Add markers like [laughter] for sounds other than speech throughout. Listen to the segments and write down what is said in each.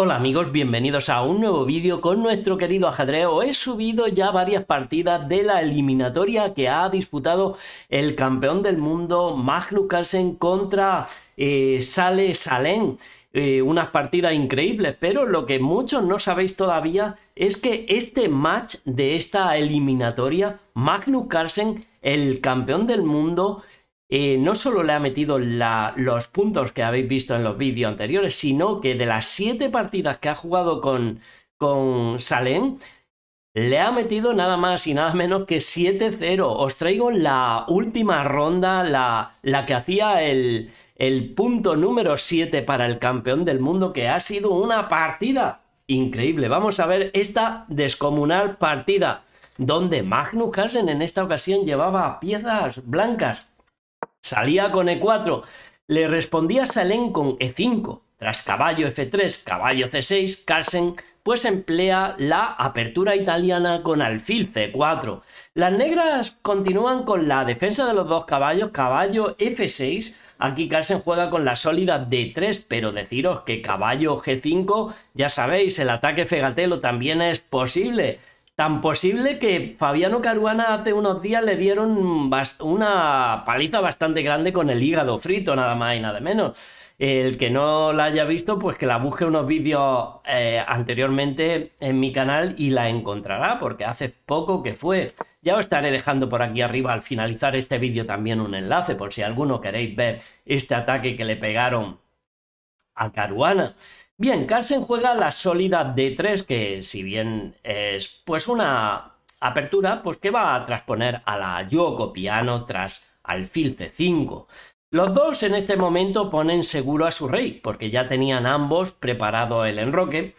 Hola amigos, bienvenidos a un nuevo vídeo con nuestro querido ajedreo. He subido ya varias partidas de la eliminatoria que ha disputado el campeón del mundo Magnus Carlsen contra eh, Sale Salem. Eh, unas partidas increíbles, pero lo que muchos no sabéis todavía es que este match de esta eliminatoria, Magnus Carlsen, el campeón del mundo, eh, no solo le ha metido los puntos que habéis visto en los vídeos anteriores, sino que de las siete partidas que ha jugado con, con Salem, le ha metido nada más y nada menos que 7-0. Os traigo la última ronda, la, que hacía el, punto número 7 para el campeón del mundo, que ha sido una partida increíble. Vamos a ver esta descomunal partida, donde Magnus Carlsen en esta ocasión llevaba piezas blancas. Salía con E4. Le respondía Salén con E5. Tras caballo F3, caballo C6, Carlsen pues emplea la apertura italiana con alfil C4. Las negras continúan con la defensa de los dos caballos, caballo F6. Aquí Carlsen juega con la sólida D3, pero deciros que caballo G5, ya sabéis, el ataque fegatelo también es posible. Tan posible que Fabiano Caruana hace unos días le dieron una paliza bastante grande con el hígado frito, nada más y nada menos. El que no la haya visto, pues que la busque unos vídeos eh, anteriormente en mi canal y la encontrará, porque hace poco que fue. Ya os estaré dejando por aquí arriba al finalizar este vídeo también un enlace, por si alguno queréis ver este ataque que le pegaron a Caruana. Bien, Carlsen juega la sólida D3, que si bien es pues una apertura, pues que va a transponer a la Yoko Piano tras alfil C5. Los dos en este momento ponen seguro a su rey, porque ya tenían ambos preparado el enroque.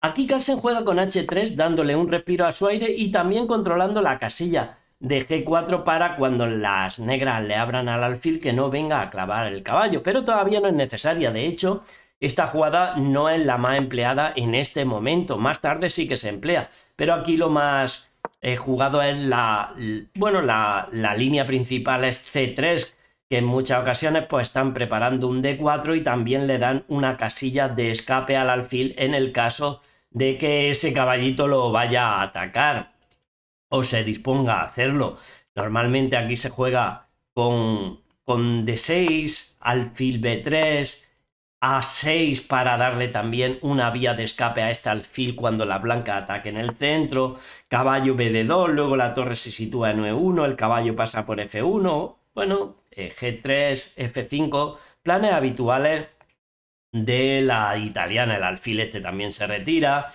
Aquí Carlsen juega con H3 dándole un respiro a su aire y también controlando la casilla de G4 para cuando las negras le abran al alfil que no venga a clavar el caballo, pero todavía no es necesaria, de hecho esta jugada no es la más empleada en este momento, más tarde sí que se emplea, pero aquí lo más eh, jugado es la, bueno, la, línea principal es C3, que en muchas ocasiones pues están preparando un D4 y también le dan una casilla de escape al alfil en el caso de que ese caballito lo vaya a atacar o se disponga a hacerlo. Normalmente aquí se juega con, con D6, alfil B3, a6 para darle también una vía de escape a este alfil cuando la blanca ataque en el centro. Caballo BD2, luego la torre se sitúa en E1, el caballo pasa por F1. Bueno, eh, G3, F5, planes habituales de la italiana. El alfil este también se retira.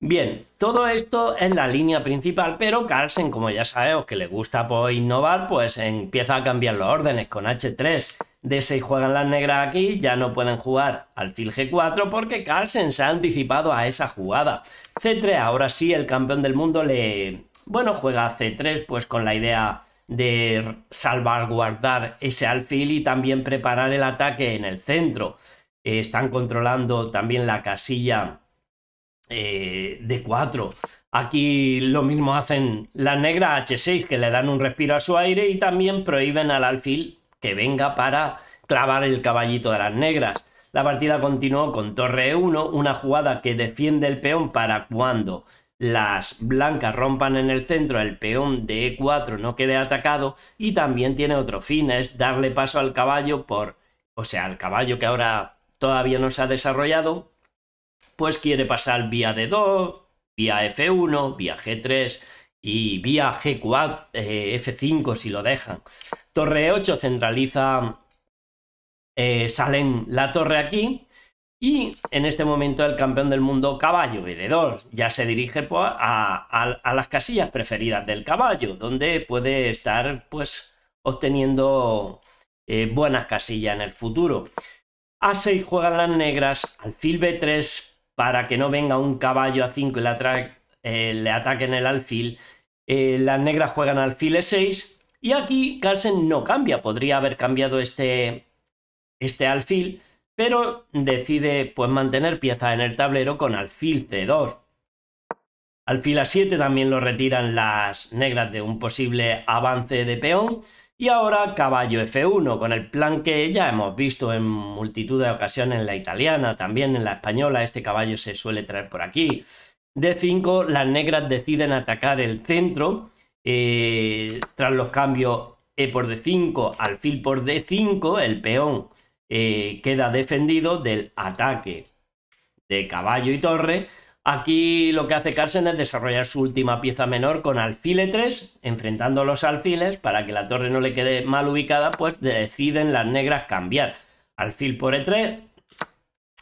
Bien, todo esto es la línea principal, pero Carlsen, como ya sabemos que le gusta pues, innovar, pues empieza a cambiar los órdenes con H3 D6 juegan las negras aquí, ya no pueden jugar alfil G4 porque Carlsen se ha anticipado a esa jugada. C3, ahora sí, el campeón del mundo le... Bueno, juega C3 pues con la idea de salvaguardar ese alfil y también preparar el ataque en el centro. están controlando también la casilla eh, d 4. Aquí lo mismo hacen las negras H6 que le dan un respiro a su aire y también prohíben al alfil que venga para clavar el caballito de las negras. La partida continuó con torre E1, una jugada que defiende el peón para cuando las blancas rompan en el centro, el peón de E4 no quede atacado y también tiene otro fin, es darle paso al caballo por, o sea, al caballo que ahora todavía no se ha desarrollado, pues quiere pasar vía D2, vía F1, vía G3 y vía G4, eh, F5 si lo dejan. Torre 8 centraliza eh, Salen la torre aquí y en este momento el campeón del mundo caballo B2 ya se dirige pues, a, las casillas preferidas del caballo, donde puede estar pues obteniendo eh, buenas casillas en el futuro. A6 juegan las negras, alfil B3 para que no venga un caballo a5 y le, ataque le ataquen el alfil eh, las negras juegan alfil e6 y aquí Carlsen no cambia, podría haber cambiado este, este alfil, pero decide pues mantener piezas en el tablero con alfil c2. Alfil a7 también lo retiran las negras de un posible avance de peón. Y ahora caballo f1, con el plan que ya hemos visto en multitud de ocasiones en la italiana, también en la española, este caballo se suele traer por aquí. D5, las negras deciden atacar el centro. Eh, tras los cambios E por D5, alfil por D5, el peón eh, queda defendido del ataque de caballo y torre. Aquí lo que hace Carson es desarrollar su última pieza menor con alfil E3, enfrentando los alfiles para que la torre no le quede mal ubicada, pues deciden las negras cambiar. Alfil por E3,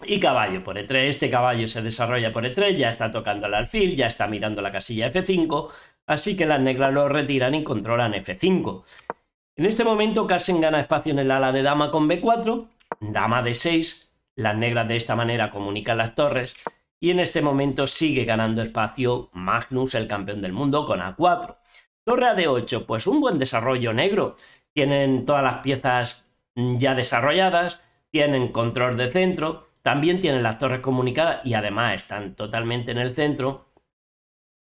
y caballo por E3, este caballo se desarrolla por E3, ya está tocando el alfil, ya está mirando la casilla F5, así que las negras lo retiran y controlan F5. En este momento Carsen gana espacio en el ala de dama con B4, dama de 6 las negras de esta manera comunican las torres, y en este momento sigue ganando espacio Magnus, el campeón del mundo, con A4. Torre a D8, pues un buen desarrollo negro. Tienen todas las piezas ya desarrolladas, tienen control de centro, también tienen las torres comunicadas y además están totalmente en el centro.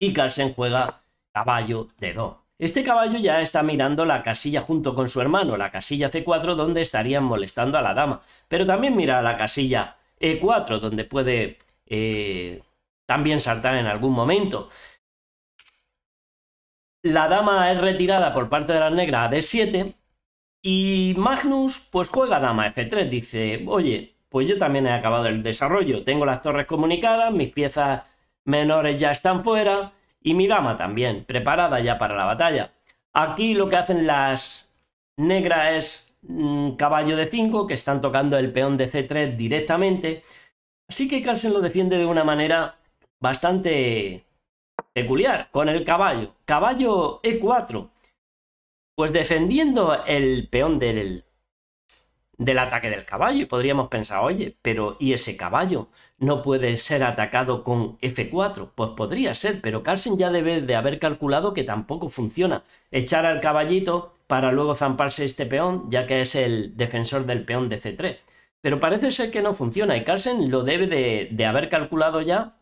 Y Carlsen juega caballo de 2. Este caballo ya está mirando la casilla junto con su hermano, la casilla C4, donde estarían molestando a la dama. Pero también mira la casilla E4, donde puede eh, también saltar en algún momento. La dama es retirada por parte de las negras a D7. Y Magnus, pues juega dama F3. Dice, oye, pues yo también he acabado el desarrollo. Tengo las torres comunicadas, mis piezas menores ya están fuera y mi dama también, preparada ya para la batalla. Aquí lo que hacen las negras es mm, caballo de 5, que están tocando el peón de C3 directamente. Así que Carlsen lo defiende de una manera bastante peculiar, con el caballo. Caballo E4. Pues defendiendo el peón del del ataque del caballo. Y podríamos pensar, oye, pero ¿y ese caballo no puede ser atacado con F4? Pues podría ser, pero Carlsen ya debe de haber calculado que tampoco funciona. Echar al caballito para luego zamparse este peón, ya que es el defensor del peón de C3. Pero parece ser que no funciona y Carlsen lo debe de, haber calculado ya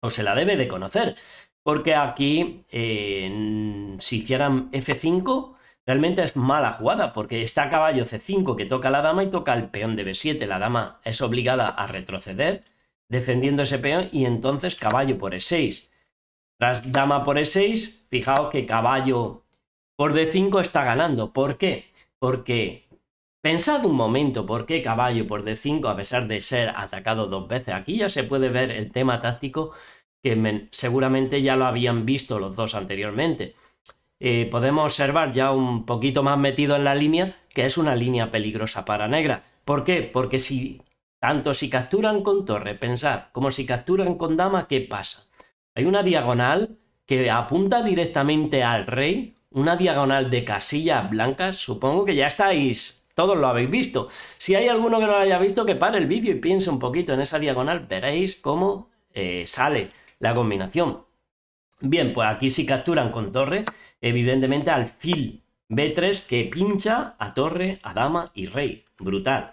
o se la debe de conocer. Porque aquí, eh, si hicieran F5, Realmente es mala jugada porque está caballo c5 que toca la dama y toca el peón de b7. La dama es obligada a retroceder defendiendo ese peón y entonces caballo por e6. Tras dama por e6, fijaos que caballo por d5 está ganando. ¿Por qué? Porque pensad un momento por qué caballo por d5 a pesar de ser atacado dos veces. Aquí ya se puede ver el tema táctico que seguramente ya lo habían visto los dos anteriormente. Eh, podemos observar ya un poquito más metido en la línea que es una línea peligrosa para negra. ¿Por qué? Porque si tanto si capturan con torre, pensad, como si capturan con dama, ¿qué pasa? Hay una diagonal que apunta directamente al rey, una diagonal de casillas blancas, supongo que ya estáis, todos lo habéis visto. Si hay alguno que no lo haya visto, que pare el vídeo y piense un poquito en esa diagonal, veréis cómo eh, sale la combinación. Bien, pues aquí si capturan con torre, evidentemente al fil B3 que pincha a torre, a dama y rey. Brutal.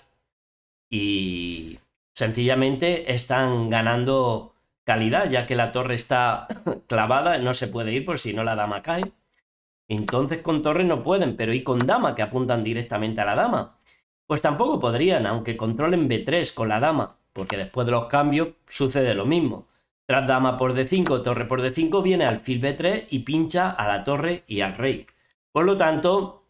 Y sencillamente están ganando calidad, ya que la torre está [laughs] clavada, no se puede ir por si no la dama cae. Entonces con torre no pueden, pero y con dama, que apuntan directamente a la dama. Pues tampoco podrían, aunque controlen B3 con la dama, porque después de los cambios sucede lo mismo. Tras dama por d5, torre por d5, viene alfil b3 y pincha a la torre y al rey. Por lo tanto,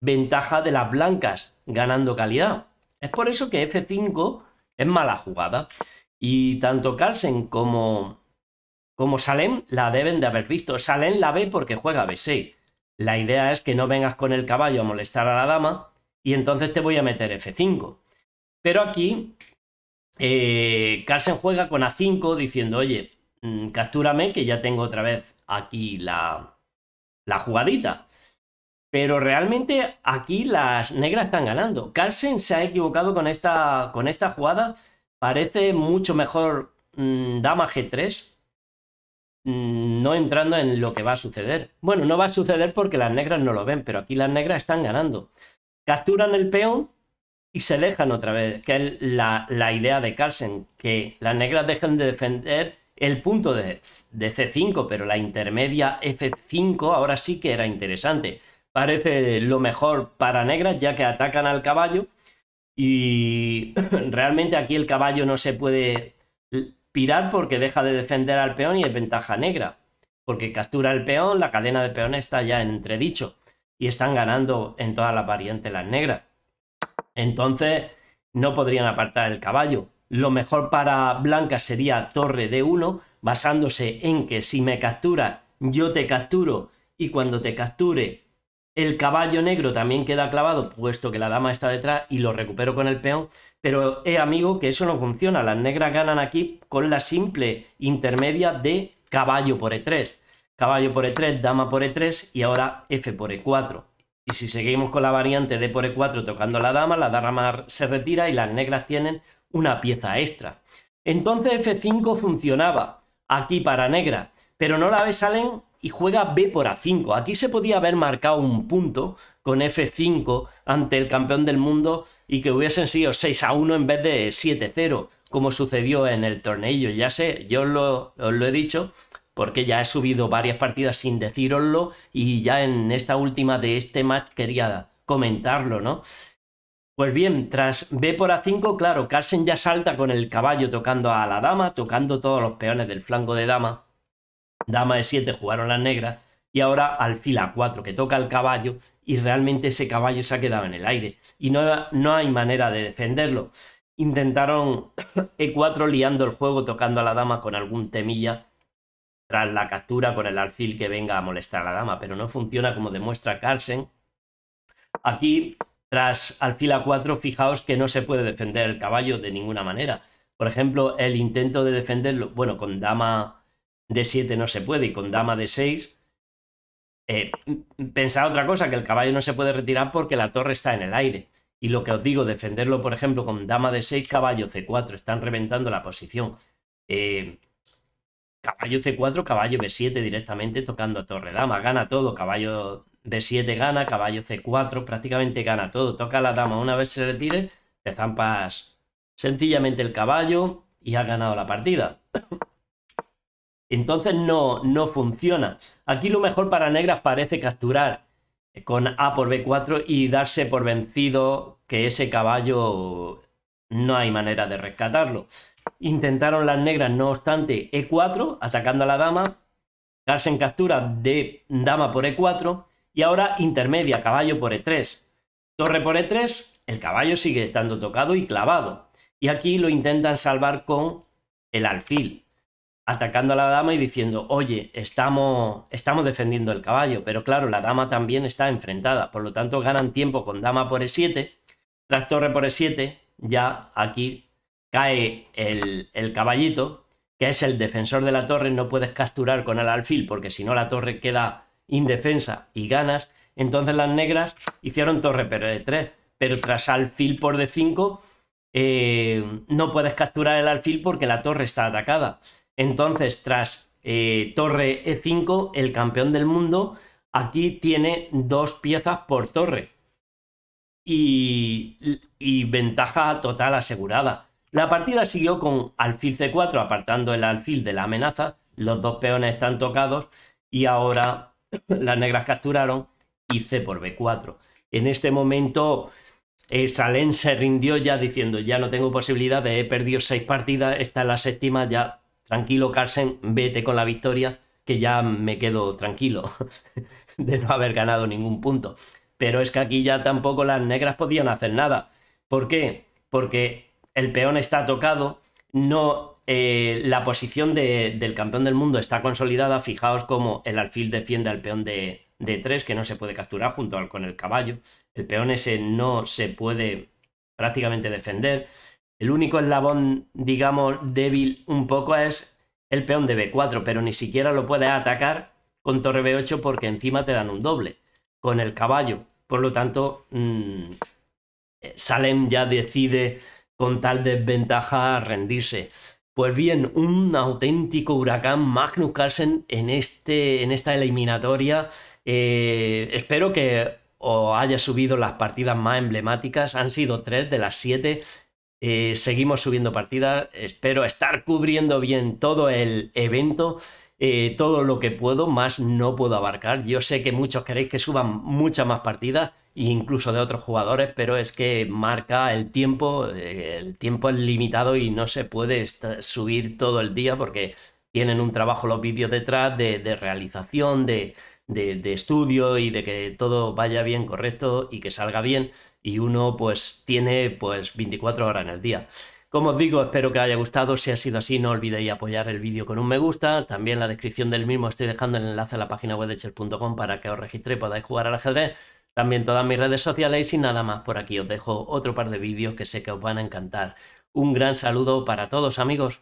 ventaja de las blancas, ganando calidad. Es por eso que f5 es mala jugada. Y tanto Carlsen como, como Salem la deben de haber visto. Salem la ve porque juega b6. La idea es que no vengas con el caballo a molestar a la dama y entonces te voy a meter f5. Pero aquí eh, Carlsen juega con A5 diciendo, oye, mm, captúrame que ya tengo otra vez aquí la, la jugadita. Pero realmente aquí las negras están ganando. Carlsen se ha equivocado con esta, con esta jugada. Parece mucho mejor mm, dama G3. Mm, no entrando en lo que va a suceder. Bueno, no va a suceder porque las negras no lo ven, pero aquí las negras están ganando. Capturan el peón y se dejan otra vez, que es la, idea de Carlsen, que las negras dejen de defender el punto de, C5, pero la intermedia F5 ahora sí que era interesante. Parece lo mejor para negras, ya que atacan al caballo y [clears throat] realmente aquí el caballo no se puede pirar porque deja de defender al peón y es ventaja negra, porque captura el peón, la cadena de peón está ya entredicho y están ganando en todas las variantes las negras. Entonces no podrían apartar el caballo. Lo mejor para Blanca sería torre d 1, basándose en que si me captura, yo te capturo y cuando te capture, el caballo negro también queda clavado, puesto que la dama está detrás y lo recupero con el peón. Pero, eh, amigo, que eso no funciona. Las negras ganan aquí con la simple intermedia de caballo por E3. Caballo por E3, dama por E3 y ahora F por E4. Y si seguimos con la variante D por E4 tocando la dama, la dama se retira y las negras tienen una pieza extra. Entonces F5 funcionaba aquí para negra, pero no la ve salen y juega B por A5. Aquí se podía haber marcado un punto con F5 ante el campeón del mundo y que hubiesen sido 6 a 1 en vez de 7 0, como sucedió en el torneo. Ya sé, yo os lo he dicho, porque ya he subido varias partidas sin deciroslo y ya en esta última de este match quería comentarlo, ¿no? Pues bien, tras B por A5, claro, Carlsen ya salta con el caballo tocando a la dama, tocando todos los peones del flanco de dama. Dama de 7 jugaron las negras y ahora alfil A4 que toca el caballo y realmente ese caballo se ha quedado en el aire y no, no hay manera de defenderlo. Intentaron [coughs] E4 liando el juego tocando a la dama con algún temilla tras la captura por el alfil que venga a molestar a la dama, pero no funciona como demuestra Carlsen. Aquí, tras alfil a 4, fijaos que no se puede defender el caballo de ninguna manera. Por ejemplo, el intento de defenderlo, bueno, con dama de 7 no se puede y con dama de 6. Eh, pensad otra cosa, que el caballo no se puede retirar porque la torre está en el aire. Y lo que os digo, defenderlo, por ejemplo, con dama de 6, caballo C4, están reventando la posición. Eh, Caballo C4, caballo B7 directamente tocando torre dama. Gana todo, caballo B7 gana, caballo C4 prácticamente gana todo. Toca la dama una vez se retire, te zampas sencillamente el caballo y ha ganado la partida. [coughs] Entonces no, no funciona. Aquí lo mejor para negras parece capturar con A por B4 y darse por vencido que ese caballo no hay manera de rescatarlo. Intentaron las negras, no obstante, E4, atacando a la dama. Darse en captura de dama por E4. Y ahora intermedia, caballo por E3. Torre por E3, el caballo sigue estando tocado y clavado. Y aquí lo intentan salvar con el alfil, atacando a la dama y diciendo, oye, estamos, estamos defendiendo el caballo. Pero claro, la dama también está enfrentada. Por lo tanto, ganan tiempo con dama por E7. Tras torre por E7, ya aquí cae el, caballito, que es el defensor de la torre, no puedes capturar con el alfil porque si no la torre queda indefensa y ganas. Entonces las negras hicieron torre de 3, pero tras alfil por d5 eh, no puedes capturar el alfil porque la torre está atacada. Entonces tras eh, torre e5, el campeón del mundo aquí tiene dos piezas por torre. y ventaja total asegurada. La partida siguió con alfil c4, apartando el alfil de la amenaza. Los dos peones están tocados y ahora [clears throat] las negras capturaron y c por b4. En este momento, eh, salen Salén se rindió ya diciendo, ya no tengo posibilidad, he perdido seis partidas, esta es la séptima, ya tranquilo Carsen, vete con la victoria, que ya me quedo tranquilo [laughs] de no haber ganado ningún punto. Pero es que aquí ya tampoco las negras podían hacer nada. ¿Por qué? Porque el peón está tocado, no eh, la posición del campeón del mundo está consolidada, fijaos cómo el alfil defiende al peón de, de 3 que no se puede capturar junto con el caballo, el peón ese no se puede prácticamente defender, el único eslabón, digamos, débil un poco es el peón de B4, pero ni siquiera lo puede atacar con torre B8 porque encima te dan un doble con el caballo, por lo tanto, mm, eh, Salem ya decide con tal desventaja rendirse. Pues bien, un auténtico huracán Magnus Carlsen en, este, en esta eliminatoria. Eh, espero que os haya subido las partidas más emblemáticas. Han sido tres de las siete. Eh, seguimos subiendo partidas. Espero estar cubriendo bien todo el evento. Eh, todo lo que puedo, más no puedo abarcar. Yo sé que muchos queréis que suban muchas más partidas, incluso de otros jugadores, pero es que marca el tiempo, el tiempo es limitado y no se puede subir todo el día porque tienen un trabajo los vídeos detrás de, realización, de, de, estudio y de que todo vaya bien, correcto y que salga bien. Y uno pues tiene pues 24 horas en el día. Como os digo, espero que os haya gustado. Si ha sido así, no olvidéis apoyar el vídeo con un me gusta. También la descripción del mismo estoy dejando el enlace a la página web de Chel.com para que os registréis y podáis jugar al ajedrez. También todas mis redes sociales y nada más por aquí. Os dejo otro par de vídeos que sé que os van a encantar. Un gran saludo para todos amigos.